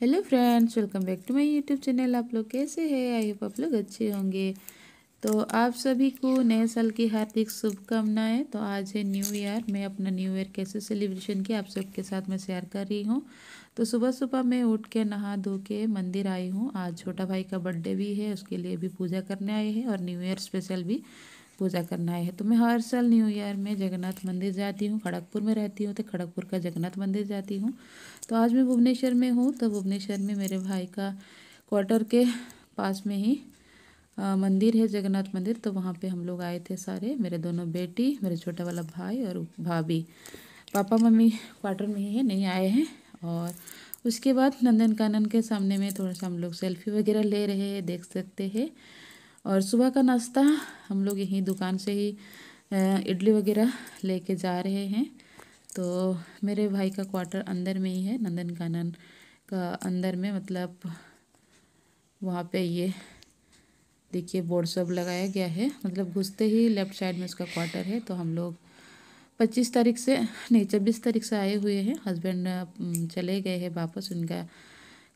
hello friends welcome back to my YouTube channel आप लोग कैसे हैं आई होप आप लोग अच्छे होंगे तो आप सभी को नए साल की हार्दिक शुभकामनाएं तो आज है न्यू ईयर मैं अपना न्यू ईयर कैसे सेलिब्रेशन किया आप सबके साथ मैं शेयर कर रही हूँ तो सुबह सुबह मैं उठ के नहा धो के मंदिर आई हूँ आज छोटा भाई का बर्थडे भी है उसके लिए भी पूजा करने आए हैं और न्यू ईयर स्पेशल भी पूजा करना है तो मैं हर साल न्यू ईयर में जगन्नाथ मंदिर जाती हूँ खड़गपुर में रहती हूँ तो खड़गपुर का जगन्नाथ मंदिर जाती हूँ तो आज मैं भुवनेश्वर में हूँ तो भुवनेश्वर में मेरे भाई का क्वार्टर के पास में ही आ, मंदिर है जगन्नाथ मंदिर तो वहाँ पे हम लोग आए थे सारे मेरे दोनों बेटी मेरे छोटा वाला भाई और भाभी पापा मम्मी क्वार्टर में ही है नहीं आए हैं और उसके बाद नंदन कानन के सामने में थोड़ा सा हम लोग सेल्फी वगैरह ले रहे हैं देख सकते हैं और सुबह का नाश्ता हम लोग यहीं दुकान से ही इडली वगैरह लेके जा रहे हैं तो मेरे भाई का क्वार्टर अंदर में ही है नंदन कानन का अंदर में मतलब वहाँ पे ये देखिए बोर्ड सब लगाया गया है मतलब घुसते ही लेफ़्ट साइड में उसका क्वार्टर है तो हम लोग पच्चीस तारीख से नहीं छब्बीस तारीख से आए हुए हैं हस्बैंड चले गए हैं वापस उनका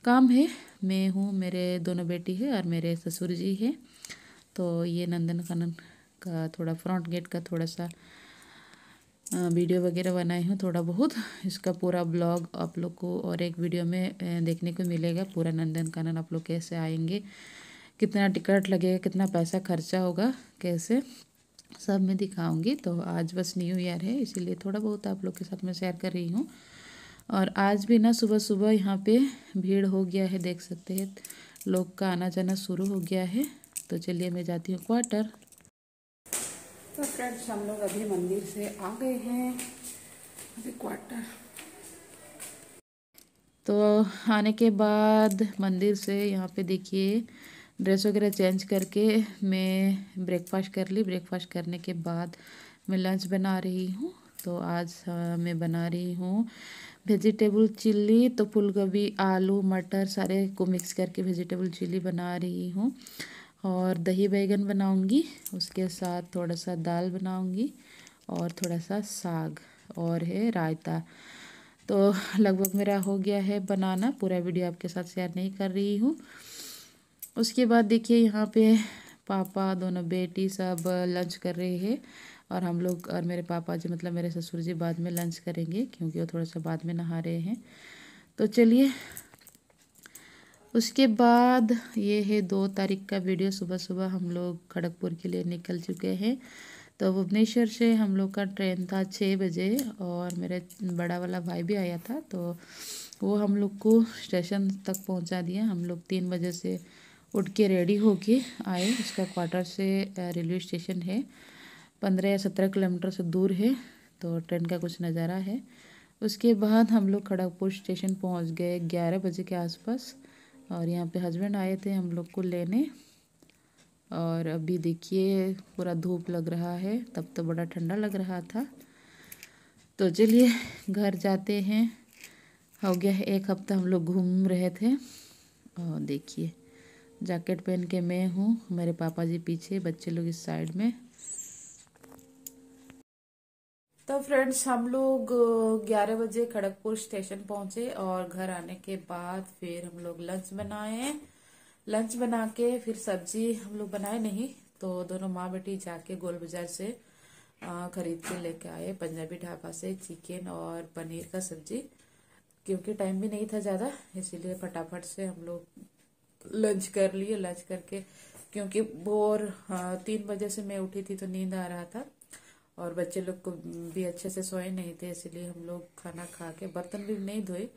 काम है मैं हूँ मेरे दोनों बेटी है और मेरे ससुर जी है तो ये नंदन कानन का थोड़ा फ्रंट गेट का थोड़ा सा वीडियो वगैरह बनाई हूँ थोड़ा बहुत इसका पूरा ब्लॉग आप लोग को और एक वीडियो में देखने को मिलेगा पूरा नंदन कानन आप लोग कैसे आएंगे कितना टिकट लगेगा कितना पैसा खर्चा होगा कैसे सब मैं दिखाऊंगी तो आज बस न्यू ईयर है इसीलिए थोड़ा बहुत आप लोग के साथ मैं शेयर कर रही हूँ और आज भी ना सुबह सुबह यहाँ पे भीड़ हो गया है देख सकते हैं लोग का आना जाना शुरू हो गया है तो चलिए मैं जाती हूँ क्वार्टर तो फ्रेंड्स हम लोग अभी मंदिर से आ गए हैं अभी क्वार्टर तो आने के बाद मंदिर से यहाँ पे देखिए ड्रेस वगैरह चेंज करके मैं ब्रेकफास्ट कर ली ब्रेकफास्ट करने के बाद मैं लंच बना रही हूँ तो आज हाँ, मैं बना रही हूँ वेजिटेबल चिल्ली तो फूलगोभी आलू मटर सारे को मिक्स करके वेजिटेबल चिल्ली बना रही हूँ और दही बैगन बनाऊँगी उसके साथ थोड़ा सा दाल बनाऊँगी और थोड़ा सा साग और है रायता तो लगभग मेरा हो गया है बनाना पूरा वीडियो आपके साथ शेयर नहीं कर रही हूँ उसके बाद देखिए यहाँ पे पापा दोनों बेटी सब लंच कर रहे हैं और हम लोग और मेरे पापा जी मतलब मेरे ससुर जी बाद में लंच करेंगे क्योंकि वो थोड़ा सा बाद में नहा रहे हैं तो चलिए उसके बाद ये है दो तारीख का वीडियो सुबह सुबह हम लोग खड़गपुर के लिए निकल चुके हैं तो भुवनेश्वर से हम लोग का ट्रेन था छः बजे और मेरे बड़ा वाला भाई भी आया था तो वो हम लोग को स्टेशन तक पहुंचा दिया हम लोग तीन बजे से उठ के रेडी होके आए उसका क्वार्टर से रेलवे स्टेशन है पंद्रह या सत्रह किलोमीटर से दूर है तो ट्रेन का कुछ नज़ारा है उसके बाद हम लोग खड़गपुर स्टेशन पहुंच गए ग्यारह बजे के आसपास और यहाँ पे हस्बैंड आए थे हम लोग को लेने और अभी देखिए पूरा धूप लग रहा है तब तो बड़ा ठंडा लग रहा था तो चलिए घर जाते हैं हो गया है एक हफ्ता हम लोग घूम रहे थे और देखिए जैकेट पहन के मैं हूँ मेरे पापा जी पीछे बच्चे लोग इस साइड में तो फ्रेंड्स हम लोग 11 बजे खड़गपुर स्टेशन पहुंचे और घर आने के बाद फिर हम लोग लंच बनाए लंच बना के फिर सब्जी हम लोग बनाए नहीं तो दोनों माँ बेटी जाके गोल बाजार से खरीद के लेके आए पंजाबी ढाबा से चिकन और पनीर का सब्जी क्योंकि टाइम भी नहीं था ज़्यादा इसीलिए फटाफट से हम लोग लंच कर लिए लंच करके क्योंकि बोर तीन बजे से मैं उठी थी तो नींद आ रहा था और बच्चे लोग को भी अच्छे से सोए नहीं थे इसलिए हम लोग खाना खा के बर्तन भी नहीं धोए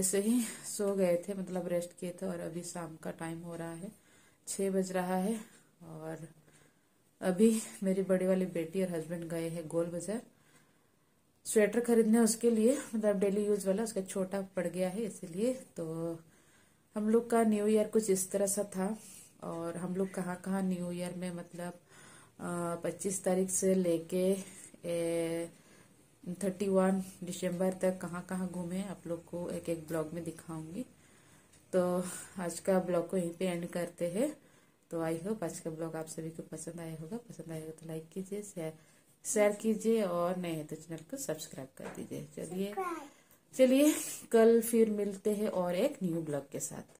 ऐसे ही सो गए थे मतलब रेस्ट किए थे और अभी शाम का टाइम हो रहा है छः बज रहा है और अभी मेरी बड़ी वाली बेटी और हस्बैंड गए हैं गोल बाजार स्वेटर खरीदने उसके लिए मतलब डेली यूज वाला उसका छोटा पड़ गया है इसीलिए तो हम लोग का न्यू ईयर कुछ इस तरह सा था और हम लोग कहाँ कहाँ न्यू ईयर में मतलब पच्चीस तारीख से लेके थर्टी वन डिसम्बर तक कहाँ कहाँ घूमे आप लोग को एक एक ब्लॉग में दिखाऊंगी तो आज का ब्लॉग को यहीं पे एंड करते हैं तो आई होप आज का ब्लॉग आप सभी को पसंद आया होगा पसंद होगा तो लाइक कीजिए शेयर शेयर कीजिए और नए हैं तो चैनल को सब्सक्राइब कर दीजिए चलिए चलिए कल फिर मिलते हैं और एक न्यू ब्लॉग के साथ